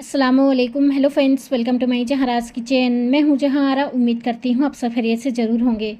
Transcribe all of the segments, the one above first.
Aslam hello friends welcome to my Jahanraj kitchen मैं हूँ जहाँ जहाँरा उम्मीद करती हूँ आप सब से ज़रूर होंगे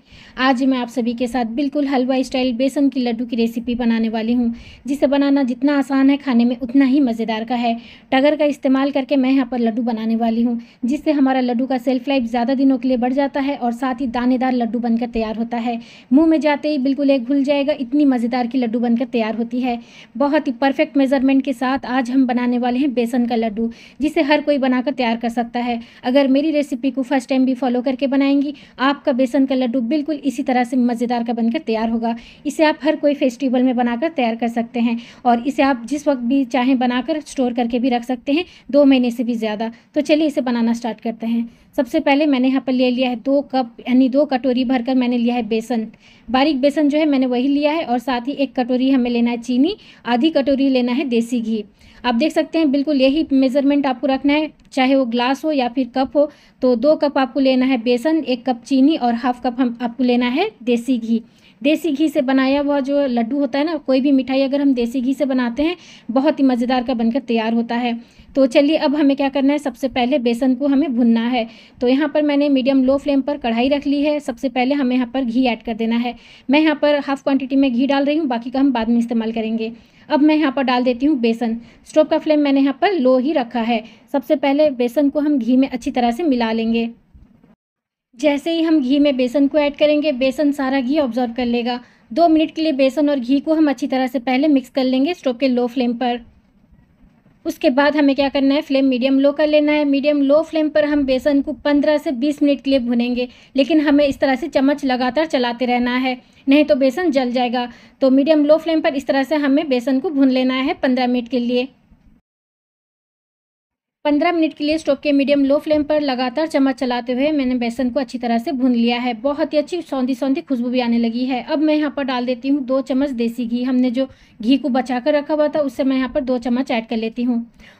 आज मैं आप सभी के साथ बिल्कुल हलवा स्टाइल बेसन की लड्डू की रेसिपी बनाने वाली हूँ जिसे बनाना जितना आसान है खाने में उतना ही मज़ेदार का है टगर का इस्तेमाल करके मैं यहाँ पर लड्डू बनाने वाली हूँ जिससे हमारा लड्डू का सेल्फ लाइफ ज़्यादा दिनों के लिए बढ़ जाता है और साथ ही दानेदार लड्डू बनकर तैयार होता है मुँह में जाते ही बिल्कुल एक घुल जाएगा इतनी मज़ेदार की लड्डू बनकर तैयार होती है बहुत ही परफेक्ट मेज़रमेंट के साथ आज हम बनाने वाले हैं बेसन का लड्डू जिसे हर कोई बनाकर तैयार कर सकता है अगर मेरी रेसिपी को फर्स्ट टाइम भी फॉलो करके बनाएंगी आपका बेसन का लड्डू बिल्कुल इसी तरह से मज़ेदार का बनकर तैयार होगा इसे आप हर कोई फेस्टिवल में बनाकर तैयार कर सकते हैं और इसे आप जिस वक्त भी चाहें बनाकर स्टोर करके भी रख सकते हैं दो महीने से भी ज़्यादा तो चलिए इसे बनाना स्टार्ट करते हैं सबसे पहले मैंने यहाँ पर ले लिया है दो कप यानी दो कटोरी भरकर मैंने लिया है बेसन बारीक बेसन जो है मैंने वही लिया है और साथ ही एक कटोरी हमें लेना है चीनी आधी कटोरी लेना है देसी घी आप देख सकते हैं बिल्कुल यही मेज़रमेंट आपको रखना है चाहे वो ग्लास हो या फिर कप हो तो दो कप आपको लेना है बेसन एक कप चीनी और हाफ कप हम आपको लेना है देसी घी देसी घी से बनाया हुआ जो लड्डू होता है ना कोई भी मिठाई अगर हम देसी घी से बनाते हैं बहुत ही मज़ेदार का बनकर तैयार होता है तो चलिए अब हमें क्या करना है सबसे पहले बेसन को हमें भुनना है तो यहाँ पर मैंने मीडियम लो फ्लेम पर कढ़ाई रख ली है सबसे पहले हमें यहाँ पर घी ऐड कर देना है मैं यहाँ पर हाफ़ क्वान्टिटी में घी डाल रही हूँ बाकी का हम बाद में इस्तेमाल करेंगे अब मैं यहाँ पर डाल देती हूँ बेसन स्टोव का फ्लेम मैंने यहाँ पर लो ही रखा है सबसे पहले बेसन को हम घी में अच्छी तरह से मिला डालेंगे जैसे ही हम घी में बेसन को ऐड करेंगे बेसन सारा घी ऑब्जॉर्व कर लेगा दो मिनट के लिए बेसन और घी को हम अच्छी तरह से पहले मिक्स कर लेंगे स्टोव के लो फ्लेम पर उसके बाद हमें क्या करना है फ्लेम मीडियम लो कर लेना है मीडियम लो फ्लेम पर हम बेसन को 15 से 20 मिनट के लिए भुनेंगे लेकिन हमें इस तरह से चम्मच लगातार चलाते रहना है नहीं तो बेसन जल जाएगा तो मीडियम लो फ्लेम पर इस तरह से हमें बेसन को भून लेना है 15 मिनट के लिए पंद्रह मिनट के लिए स्टोव के मीडियम लो फ्लेम पर लगातार चम्मच चलाते हुए मैंने बेसन को अच्छी तरह से भून लिया है बहुत ही अच्छी सौंधी सौंधी खुशबू भी आने लगी है अब मैं यहाँ पर डाल देती हूँ दो चम्मच देसी घी हमने जो घी को बचा कर रखा हुआ था उससे मैं यहाँ पर दो चम्मच ऐड कर लेती हूँ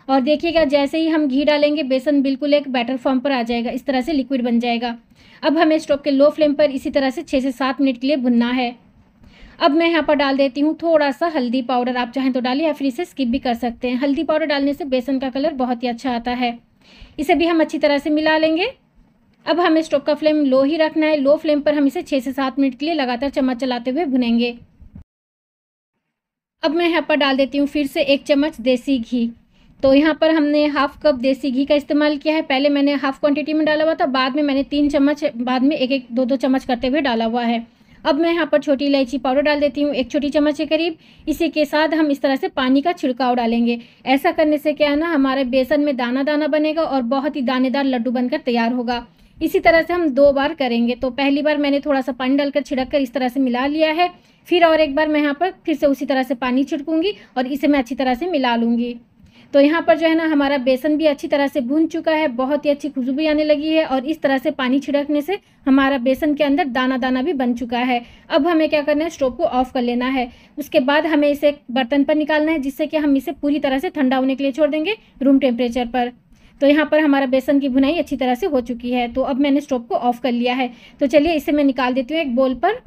और देखिएगा जैसे ही हम घी डालेंगे बेसन बिल्कुल एक बैटर फॉर्म पर आ जाएगा इस तरह से लिक्विड बन जाएगा अब हमें स्टोव के लो फ्लेम पर इसी तरह से छः से सात मिनट के लिए भुनना है अब मैं यहाँ पर डाल देती हूँ थोड़ा सा हल्दी पाउडर आप चाहें तो डालिए या फिर इसे स्किप भी कर सकते हैं हल्दी पाउडर डालने से बेसन का कलर बहुत ही अच्छा आता है इसे भी हम अच्छी तरह से मिला लेंगे अब हमें स्टोव का फ्लेम लो ही रखना है लो फ्लेम पर हम इसे छः से सात मिनट के लिए लगातार चम्मच चलाते हुए भुनेंगे अब मैं यहाँ पर डाल देती हूँ फिर से एक चम्मच देसी घी तो यहाँ पर हमने हाफ कप देसी घी का इस्तेमाल किया है पहले मैंने हाफ क्वांटिटी में डाला हुआ था बाद में मैंने तीन चम्मच बाद में एक एक दो दो चम्मच करते हुए डाला हुआ है अब मैं यहाँ पर छोटी इलायची पाउडर डाल देती हूँ एक छोटी चम्मच के करीब इसी के साथ हम इस तरह से पानी का छिड़काव डालेंगे ऐसा करने से क्या है ना हमारे बेसन में दाना दाना बनेगा और बहुत ही दानेदार लड्डू बनकर तैयार होगा इसी तरह से हम दो बार करेंगे तो पहली बार मैंने थोड़ा सा पानी डालकर छिड़क कर इस तरह से मिला लिया है फिर और एक बार मैं यहाँ पर फिर से उसी तरह से पानी छिड़कूंगी और इसे मैं अच्छी तरह से मिला लूँगी तो यहाँ पर जो है ना हमारा बेसन भी अच्छी तरह से भून चुका है बहुत ही अच्छी खुशबू आने लगी है और इस तरह से पानी छिड़कने से हमारा बेसन के अंदर दाना दाना भी बन चुका है अब हमें क्या करना है स्टोव को ऑफ कर लेना है उसके बाद हमें इसे बर्तन पर निकालना है जिससे कि हम इसे पूरी तरह से ठंडा होने के लिए छोड़ देंगे रूम टेम्परेचर पर तो यहाँ पर हमारा बेसन की भुनाई अच्छी तरह से हो चुकी है तो अब मैंने स्टोव को ऑफ कर लिया है तो चलिए इसे मैं निकाल देती हूँ एक बोल पर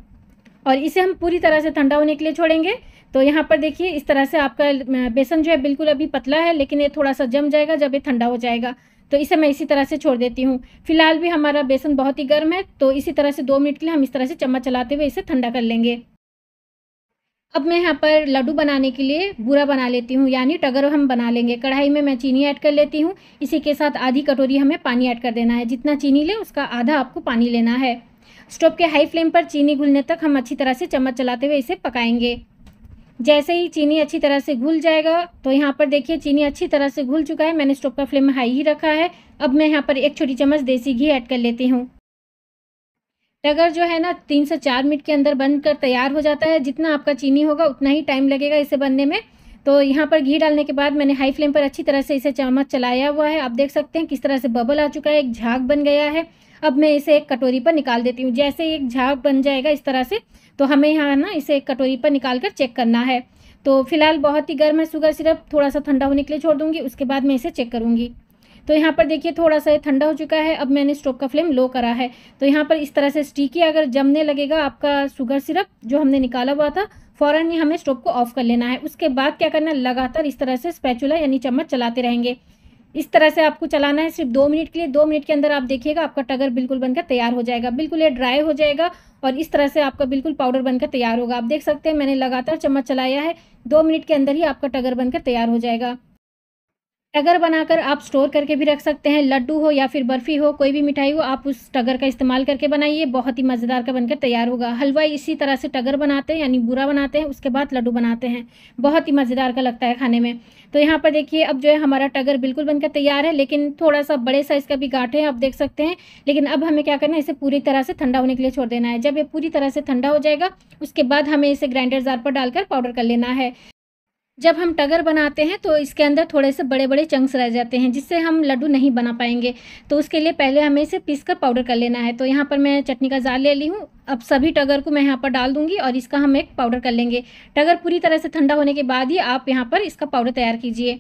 और इसे हम पूरी तरह से ठंडा होने के लिए छोड़ेंगे तो यहाँ पर देखिए इस तरह से आपका बेसन जो है बिल्कुल अभी पतला है लेकिन ये थोड़ा सा जम जाएगा जब ये ठंडा हो जाएगा तो इसे मैं इसी तरह से छोड़ देती हूँ फिलहाल भी हमारा बेसन बहुत ही गर्म है तो इसी तरह से दो मिनट के लिए हम इस तरह से चम्मच चलाते हुए इसे ठंडा कर लेंगे अब मैं यहाँ पर लड्डू बनाने के लिए बूरा बना लेती हूँ यानी टगर हम बना लेंगे कढ़ाई में मैं चीनी ऐड कर लेती हूँ इसी के साथ आधी कटोरी हमें पानी ऐड कर देना है जितना चीनी ले उसका आधा आपको पानी लेना है स्टोव के हाई फ्लेम पर चीनी घुलने तक हम अच्छी तरह से चम्मच चलाते हुए इसे पकाएंगे जैसे ही चीनी अच्छी तरह से घुल जाएगा तो यहाँ पर देखिए चीनी अच्छी तरह से घुल चुका है मैंने स्टोव का फ्लेम हाई ही रखा है अब मैं यहाँ पर एक छोटी चम्मच देसी घी ऐड कर लेती हूँ डगर जो है ना तीन से चार मिनट के अंदर बनकर तैयार हो जाता है जितना आपका चीनी होगा उतना ही टाइम लगेगा इसे बनने में तो यहाँ पर घी डालने के बाद मैंने हाई फ्लेम पर अच्छी तरह से इसे चम्मच चलाया हुआ है आप देख सकते हैं किस तरह से बबल आ चुका है एक झाग बन गया है अब मैं इसे एक कटोरी पर निकाल देती हूँ जैसे एक झाग बन जाएगा इस तरह से तो हमें यहाँ ना इसे एक कटोरी पर निकाल कर चेक करना है तो फिलहाल बहुत ही गर्म है शुगर सिरप थोड़ा सा ठंडा होने के लिए छोड़ दूँगी उसके बाद मैं इसे चेक करूँगी तो यहाँ पर देखिए थोड़ा सा ठंडा हो चुका है अब मैंने स्टोव का फ्लेम लो करा है तो यहाँ पर इस तरह से स्टीकी अगर जमने लगेगा आपका शुगर सिरप जो हमने निकाला हुआ था फ़ौरन ही हमें स्टोव को ऑफ़ कर लेना है उसके बाद क्या करना लगातार इस तरह से स्पैचुला यानी चम्मच चलाते रहेंगे इस तरह से आपको चलाना है सिर्फ दो मिनट के लिए दो मिनट के अंदर आप देखिएगा आपका टगर बिल्कुल बनकर तैयार हो जाएगा बिल्कुल ये ड्राई हो जाएगा और इस तरह से आपका बिल्कुल पाउडर बनकर तैयार होगा आप देख सकते हैं मैंने लगातार चम्मच चलाया है दो मिनट के अंदर ही आपका टगर बनकर तैयार हो जाएगा टगर बनाकर आप स्टोर करके भी रख सकते हैं लड्डू हो या फिर बर्फ़ी हो कोई भी मिठाई हो आप उस टगर का इस्तेमाल करके बनाइए बहुत ही मज़ेदार का बनकर तैयार होगा हलवा इसी तरह से टगर बनाते हैं यानी बुरा बनाते हैं उसके बाद लड्डू बनाते हैं बहुत ही मज़ेदार का लगता है खाने में तो यहाँ पर देखिए अब जो है हमारा टगर बिल्कुल बनकर तैयार है लेकिन थोड़ा सा बड़े साइज़ का भी गाठे हैं आप देख सकते हैं लेकिन अब हमें क्या करना है इसे पूरी तरह से ठंडा होने के लिए छोड़ देना है जब ये पूरी तरह से ठंडा हो जाएगा उसके बाद हमें इसे ग्राइंडर जार पर डालकर पाउडर कर लेना है जब हम टगर बनाते हैं तो इसके अंदर थोड़े से बड़े बड़े चंक्स रह जाते हैं जिससे हम लड्डू नहीं बना पाएंगे तो उसके लिए पहले हमें इसे पीस कर पाउडर कर लेना है तो यहाँ पर मैं चटनी का जार ले ली हूँ अब सभी टगर को मैं यहाँ पर डाल दूंगी और इसका हम एक पाउडर कर लेंगे टगर पूरी तरह से ठंडा होने के बाद ही आप यहाँ पर इसका पाउडर तैयार कीजिए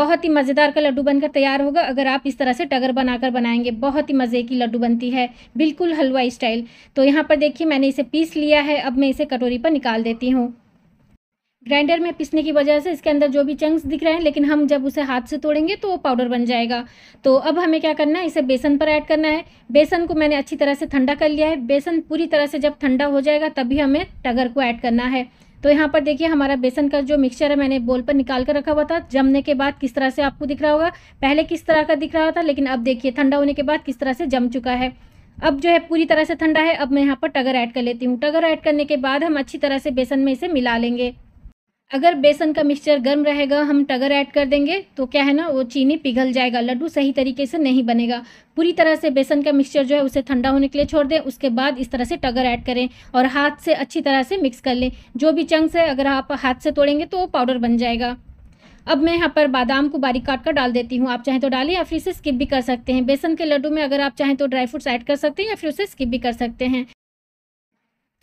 बहुत ही मज़ेदार का लड्डू बनकर तैयार होगा अगर आप इस तरह से टगर बनाकर बनाएंगे बहुत ही मज़े की लड्डू बनती है बिल्कुल हलवा स्टाइल तो यहाँ पर देखिए मैंने इसे पीस लिया है अब मैं इसे कटोरी पर निकाल देती हूँ ग्राइंडर में पीसने की वजह से इसके अंदर जो भी चंक्स दिख रहे हैं लेकिन हम जब उसे हाथ से तोड़ेंगे तो वो पाउडर बन जाएगा तो अब हमें क्या करना है इसे बेसन पर ऐड करना है बेसन को मैंने अच्छी तरह से ठंडा कर लिया है बेसन पूरी तरह से जब ठंडा हो जाएगा तभी हमें टगर को ऐड करना है तो यहाँ पर देखिए हमारा बेसन का जो मिक्सचर है मैंने बोल पर निकाल कर रखा हुआ था जमने के बाद किस तरह से आपको दिख रहा होगा पहले किस तरह का दिख रहा था लेकिन अब देखिए ठंडा होने के बाद किस तरह से जम चुका है अब जो है पूरी तरह से ठंडा है अब मैं यहाँ पर टगर ऐड कर लेती हूँ टगर ऐड करने के बाद हम अच्छी तरह से बेसन में इसे मिला लेंगे अगर बेसन का मिक्सचर गर्म रहेगा हम टगर ऐड कर देंगे तो क्या है ना वो चीनी पिघल जाएगा लड्डू सही तरीके से नहीं बनेगा पूरी तरह से बेसन का मिक्सचर जो है उसे ठंडा होने के लिए छोड़ दें उसके बाद इस तरह से टगर ऐड करें और हाथ से अच्छी तरह से मिक्स कर लें जो भी चंक्स है अगर आप हाथ से तोड़ेंगे तो वो पाउडर बन जाएगा अब मैं यहाँ पर बादाम को बारीक काट कर डाल देती हूँ आप चाहें तो डालें या फिर इसे स्किप भी कर सकते हैं बेसन के लड्डू में अगर आप चाहें तो ड्राई फ्रूट्स ऐड कर सकते हैं या फिर उसे स्किप भी कर सकते हैं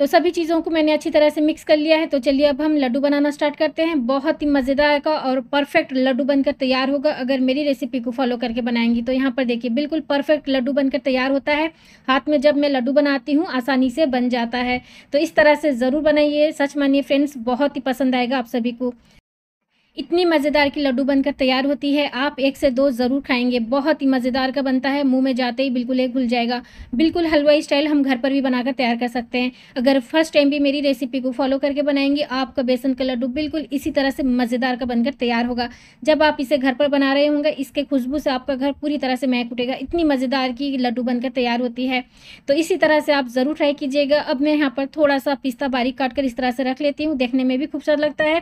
तो सभी चीज़ों को मैंने अच्छी तरह से मिक्स कर लिया है तो चलिए अब हम लड्डू बनाना स्टार्ट करते हैं बहुत ही मज़ेदार का और परफेक्ट लड्डू बनकर तैयार होगा अगर मेरी रेसिपी को फॉलो करके बनाएंगी तो यहाँ पर देखिए बिल्कुल परफेक्ट लड्डू बनकर तैयार होता है हाथ में जब मैं लड्डू बनाती हूँ आसानी से बन जाता है तो इस तरह से ज़रूर बनाइए सच मानिए फ्रेंड्स बहुत ही पसंद आएगा आप सभी को इतनी मज़ेदार की लड्डू बनकर तैयार होती है आप एक से दो ज़रूर खाएंगे बहुत ही मज़ेदार का बनता है मुंह में जाते ही बिल्कुल एक घुल जाएगा बिल्कुल हलवाई स्टाइल हम घर पर भी बनाकर तैयार कर सकते हैं अगर फर्स्ट टाइम भी मेरी रेसिपी को फॉलो करके बनाएंगे आपका बेसन का लड्डू बिल्कुल इसी तरह से मज़ेदार का बनकर तैयार होगा जब आप इसे घर पर बना रहे होंगे इसके खुशबू से आपका घर पूरी तरह से महक उठेगा इतनी मज़ेदार की लड्डू बनकर तैयार होती है तो इसी तरह से आप ज़रूर ट्राई कीजिएगा अब मैं यहाँ पर थोड़ा सा पिस्ता बारीक काट कर इस तरह से रख लेती हूँ देखने में भी खूबसूरत लगता है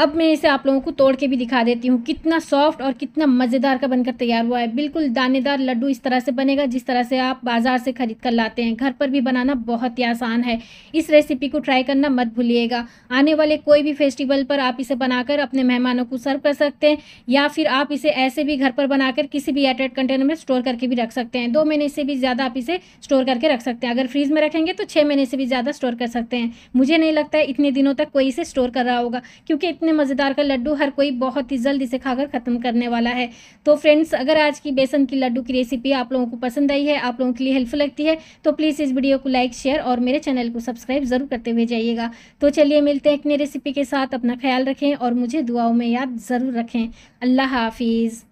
अब मैं इसे आप लोगों को तोड़ के भी दिखा देती हूँ कितना सॉफ्ट और कितना मज़ेदार का बनकर तैयार हुआ है बिल्कुल दानेदार लड्डू इस तरह से बनेगा जिस तरह से आप बाज़ार से ख़रीद कर लाते हैं घर पर भी बनाना बहुत ही आसान है इस रेसिपी को ट्राई करना मत भूलिएगा आने वाले कोई भी फेस्टिवल पर आप इसे बनाकर अपने मेहमानों को सर्व कर सकते हैं या फिर आप इसे ऐसे भी घर पर बनाकर किसी भी एयरटेट कंटेनर में स्टोर करके भी रख सकते हैं दो महीने से भी ज़्यादा आप इसे स्टोर करके रख सकते हैं अगर फ्रीज़ में रखेंगे तो छः महीने से भी ज़्यादा स्टोर कर सकते हैं मुझे नहीं लगता है इतने दिनों तक कोई इसे स्टोर कर रहा होगा क्योंकि इतने इतने मज़ेदार का लड्डू हर कोई बहुत ही जल्द इसे खाकर ख़त्म करने वाला है तो फ्रेंड्स अगर आज की बेसन की लड्डू की रेसिपी आप लोगों को पसंद आई है आप लोगों के लिए हेल्पफुल लगती है तो प्लीज़ इस वीडियो को लाइक शेयर और मेरे चैनल को सब्सक्राइब ज़रूर करते हुए जाइएगा तो चलिए मिलते हैं एक नई रेसिपी के साथ अपना ख्याल रखें और मुझे दुआओं में याद ज़रूर रखें अल्लाह हाफिज़